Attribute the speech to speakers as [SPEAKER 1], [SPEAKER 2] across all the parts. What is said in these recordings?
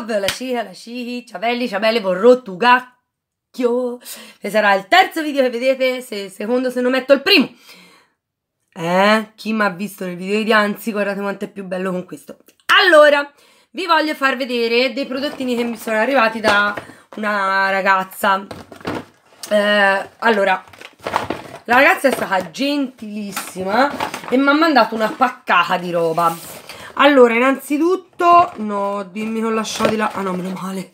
[SPEAKER 1] Love, la cia, la cia, ciavelli, ciabelli, vorrò tu gacchio. E sarà il terzo video che vedete, se secondo se non metto il primo. Eh, chi mi ha visto nel video di Anzi, guardate quanto è più bello con questo. Allora, vi voglio far vedere dei prodottini che mi sono arrivati da una ragazza. Eh, allora, la ragazza è stata gentilissima e mi ha mandato una paccata di roba. Allora, innanzitutto, no, dimmi non lasciate la... Ah no, meno male.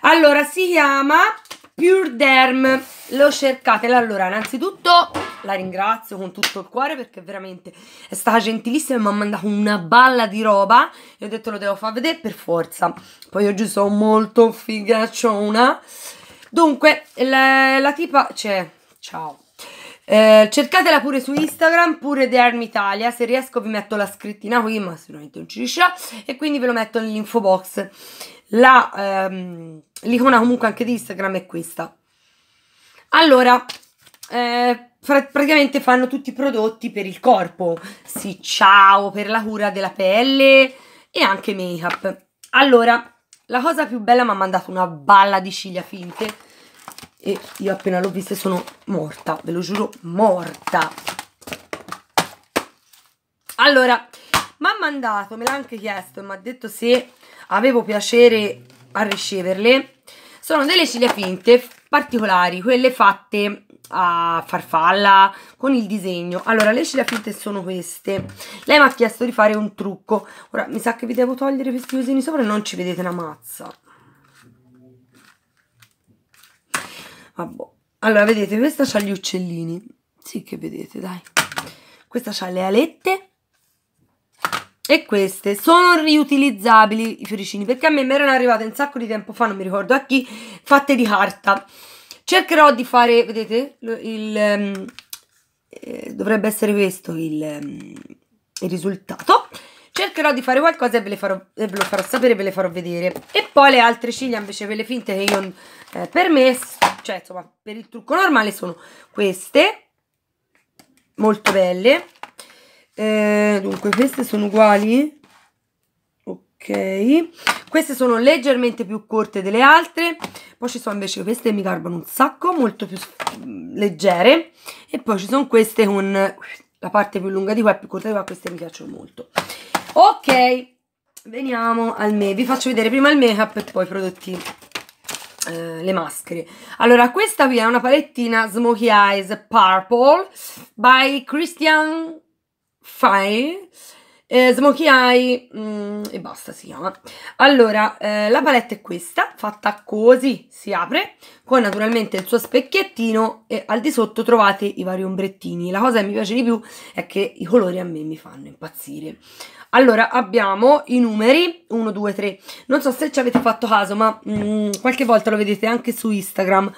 [SPEAKER 1] Allora, si chiama Pure Derm, lo cercate. Allora, innanzitutto la ringrazio con tutto il cuore perché veramente è stata gentilissima e mi ha mandato una balla di roba. E ho detto lo devo far vedere per forza. Poi oggi sono molto figacciona. Dunque, la, la tipa... Cioè, ciao eh, cercatela pure su Instagram, pure The Arm Italia. Se riesco vi metto la scrittina qui, ma sicuramente non ci riuscirà. E quindi ve lo metto nell'info box. Ehm, l'icona ehm, comunque anche di Instagram è questa. Allora, eh, praticamente fanno tutti i prodotti per il corpo. Sì, ciao, per la cura della pelle e anche make-up. Allora, la cosa più bella mi ha mandato una balla di ciglia finte e io appena l'ho vista sono morta, ve lo giuro, morta. Allora, mi ha mandato, me l'ha anche chiesto e mi ha detto se avevo piacere a riceverle. Sono delle ciglia finte particolari, quelle fatte a farfalla con il disegno. Allora, le ciglia finte sono queste. Lei mi ha chiesto di fare un trucco. Ora, mi sa che vi devo togliere questi usini sopra e non ci vedete una mazza. Vabbè. Boh. Allora, vedete, questa c'ha gli uccellini. Sì che vedete, dai. Questa c'ha le alette. E queste sono riutilizzabili i fioricini, perché a me mi erano arrivate un sacco di tempo fa, non mi ricordo a chi, fatte di carta. Cercherò di fare, vedete, il, ehm, eh, dovrebbe essere questo il, ehm, il risultato cercherò di fare qualcosa e ve, le farò, ve lo farò sapere, ve le farò vedere. E poi le altre ciglia invece quelle finte che io eh, per me cioè insomma per il trucco normale sono queste, molto belle. Eh, dunque queste sono uguali, ok, queste sono leggermente più corte delle altre, poi ci sono invece queste che mi garbano un sacco, molto più leggere, e poi ci sono queste con la parte più lunga di qua e più corta di qua, queste mi piacciono molto. Ok, veniamo al me, vi faccio vedere prima il make up e poi i prodotti eh, le maschere. Allora, questa qui è una palettina Smokey Eyes Purple by Christian Fine. Eh, Smoky Eye mm, e basta si chiama allora eh, la palette è questa fatta così si apre con naturalmente il suo specchiettino e al di sotto trovate i vari ombrettini la cosa che mi piace di più è che i colori a me mi fanno impazzire allora, abbiamo i numeri 1, 2, 3. Non so se ci avete fatto caso, ma mm, qualche volta lo vedete anche su Instagram.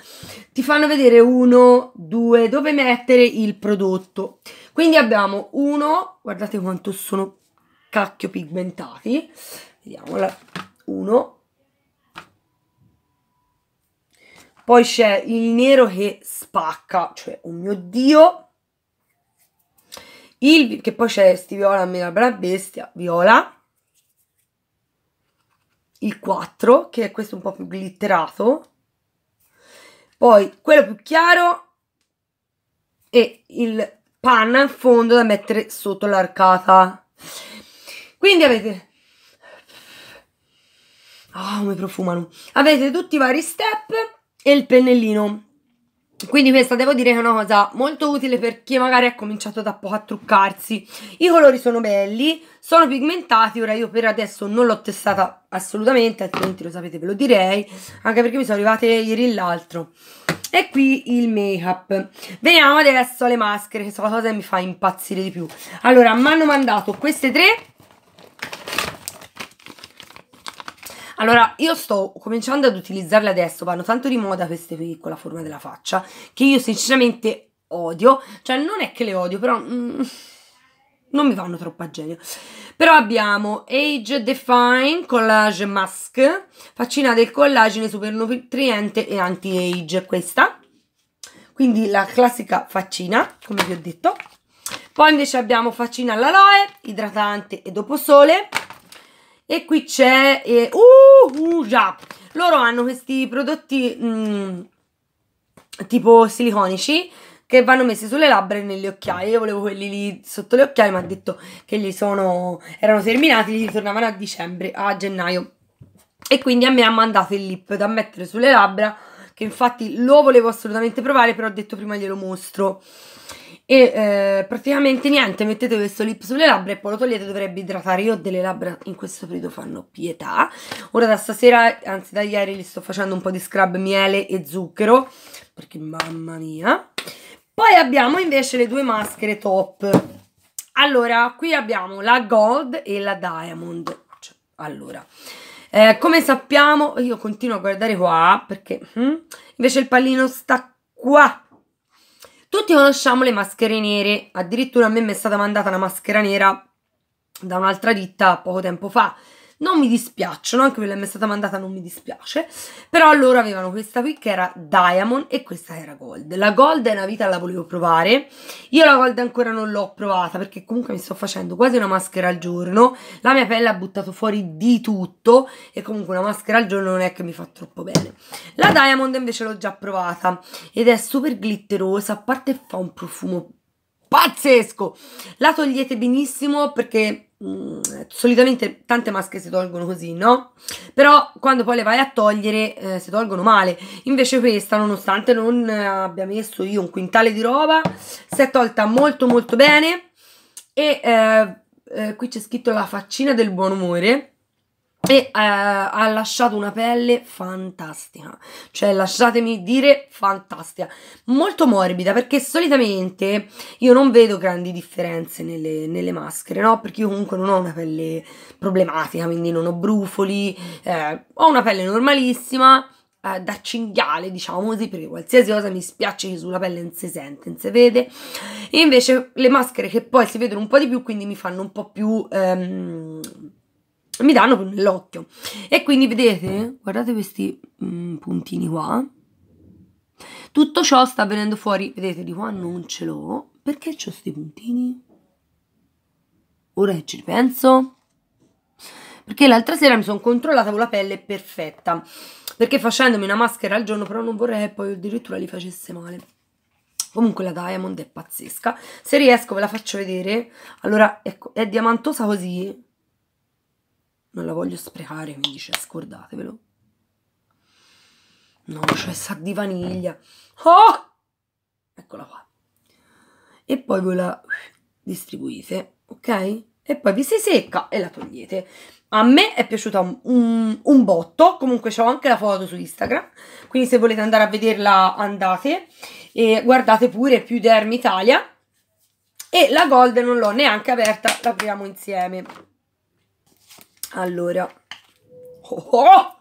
[SPEAKER 1] Ti fanno vedere 1, 2, dove mettere il prodotto. Quindi abbiamo 1, guardate quanto sono cacchio pigmentati. Vediamola. 1. Poi c'è il nero che spacca, cioè, oh mio Dio il, che poi c'è sti viola, a me mela, bella bestia, viola. Il 4, che è questo un po' più glitterato. Poi quello più chiaro e il panna in fondo da mettere sotto l'arcata. Quindi avete... oh, mi profumano. Avete tutti i vari step e il pennellino quindi questa devo dire che è una cosa molto utile per chi magari ha cominciato da poco a truccarsi. I colori sono belli, sono pigmentati, ora io per adesso non l'ho testata assolutamente, altrimenti lo sapete ve lo direi, anche perché mi sono arrivate ieri l'altro. E qui il make-up. Veniamo adesso alle maschere, che sono la cosa che mi fa impazzire di più. Allora, mi hanno mandato queste tre Allora, io sto cominciando ad utilizzarle adesso, vanno tanto di moda queste qui con la forma della faccia, che io sinceramente odio, cioè non è che le odio, però... Mm, non mi vanno troppo a genio. Però abbiamo Age Define Collage Mask, faccina del collagene super nutriente e anti-age, questa. Quindi la classica faccina, come vi ho detto. Poi invece abbiamo faccina all'aloe, idratante e dopo sole. E qui c'è... Eh, uh, uh, già! Loro hanno questi prodotti mh, mm, tipo siliconici che vanno messi sulle labbra e nelle occhiaie. Io volevo quelli lì sotto le occhiaie, ma ha detto che gli sono... erano terminati, li tornavano a dicembre, a gennaio. E quindi a me ha mandato il lip da mettere sulle labbra, che infatti lo volevo assolutamente provare, però ho detto prima glielo mostro e eh, praticamente niente, mettete questo lip sulle labbra e poi lo togliete, dovrebbe idratare. Io ho delle labbra in questo periodo fanno pietà. Ora da stasera, anzi da ieri, gli sto facendo un po' di scrub miele e zucchero, perché mamma mia. Poi abbiamo invece le due maschere top. Allora, qui abbiamo la gold e la diamond. Cioè, allora, eh, come sappiamo, io continuo a guardare qua, perché hm, invece il pallino sta qua tutti conosciamo le maschere nere, addirittura a me mi è stata mandata una maschera nera da un'altra ditta poco tempo fa non mi dispiacciono, anche quella che mi è stata mandata non mi dispiace, però loro avevano questa qui che era Diamond e questa era Gold. La Gold è una vita, la volevo provare, io la Gold ancora non l'ho provata perché comunque mi sto facendo quasi una maschera al giorno, la mia pelle ha buttato fuori di tutto e comunque una maschera al giorno non è che mi fa troppo bene. La Diamond invece l'ho già provata ed è super glitterosa, a parte fa un profumo pazzesco. La togliete benissimo perché mh, mm, solitamente tante maschere si tolgono così, no? Però quando poi le vai a togliere eh, si tolgono male. Invece questa, nonostante non abbia messo io un quintale di roba, si è tolta molto molto bene e eh, eh, qui c'è scritto la faccina del buon umore e eh, ha lasciato una pelle fantastica, cioè lasciatemi dire fantastica, molto morbida perché solitamente io non vedo grandi differenze nelle, nelle maschere, no? Perché io comunque non ho una pelle problematica, quindi non ho brufoli, eh, ho una pelle normalissima eh, da cinghiale, diciamo così, perché qualsiasi cosa mi spiace che sulla pelle non si sente, non si vede. E invece le maschere che poi si vedono un po' di più, quindi mi fanno un po' più... Ehm, mi danno nell'occhio. E quindi vedete, guardate questi mm, puntini qua. Tutto ciò sta venendo fuori, vedete, di qua non ce l'ho. Perché ho questi puntini? Ora che ci ripenso. Perché l'altra sera mi sono controllata con la pelle perfetta. Perché facendomi una maschera al giorno, però non vorrei che poi addirittura li facesse male. Comunque la Diamond è pazzesca. Se riesco ve la faccio vedere. Allora, ecco, è diamantosa così non la voglio sprecare, mi dice scordatevelo. No, cioè sa di vaniglia. Oh! Eccola qua. E poi voi la distribuite, ok? E poi vi si secca e la togliete. A me è piaciuta un, un, un botto, comunque ho anche la foto su Instagram, quindi se volete andare a vederla andate e guardate pure più Derm Italia. E la Golden non l'ho neanche aperta, l'apriamo insieme. Allora, oh, oh!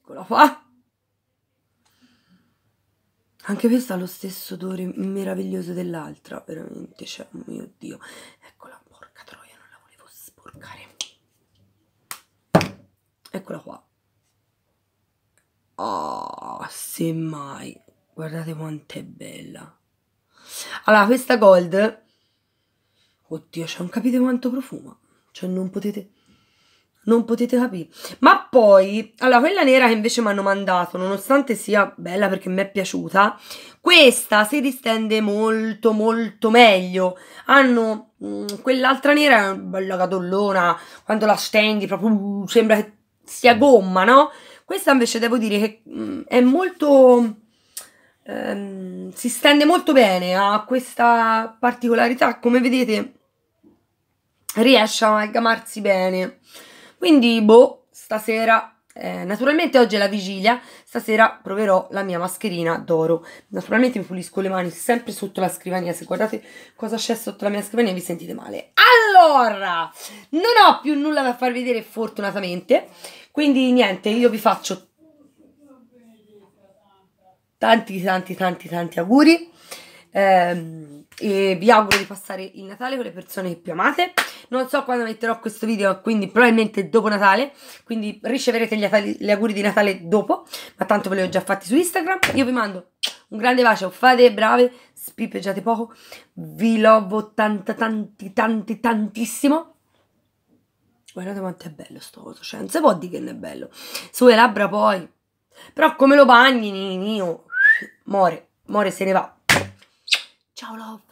[SPEAKER 1] eccola qua. Anche questa ha lo stesso odore meraviglioso dell'altra, veramente, cioè, oh mio Dio. Eccola, porca troia, non la volevo sporcare. Eccola qua. Oh, semmai. Guardate quanto è bella. Allora, questa gold... Oddio, cioè, non capite quanto profuma. Cioè, non potete non potete capire. Ma poi, allora, quella nera che invece mi hanno mandato, nonostante sia bella perché mi è piaciuta, questa si distende molto molto meglio. Hanno mh, mm, quell'altra nera, bella cadollona, quando la stendi proprio uh, sembra che sia gomma, no? Questa invece devo dire che mh, mm, è molto... Ehm, si stende molto bene, ha questa particolarità, come vedete riesce a amalgamarsi bene. Quindi, boh, stasera eh, naturalmente oggi è la vigilia, stasera proverò la mia mascherina d'oro. Naturalmente mi pulisco le mani sempre sotto la scrivania, se guardate cosa c'è sotto la mia scrivania vi sentite male. Allora, non ho più nulla da far vedere fortunatamente, quindi niente, io vi faccio tanti tanti tanti tanti auguri Ehm, e vi auguro di passare il Natale con le persone che più amate non so quando metterò questo video quindi probabilmente dopo Natale quindi riceverete Natali, gli, auguri di Natale dopo ma tanto ve li ho già fatti su Instagram io vi mando un grande bacio fate brave spipeggiate poco vi lovo tanta tanti tanti tantissimo guardate quanto è bello sto coso cioè non si può dire che non è bello sulle labbra poi però come lo bagni Nino oh, muore muore se ne va Ciao Love.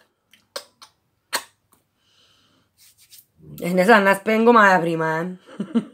[SPEAKER 1] Eh, ne sa, non spengo mai la prima, eh.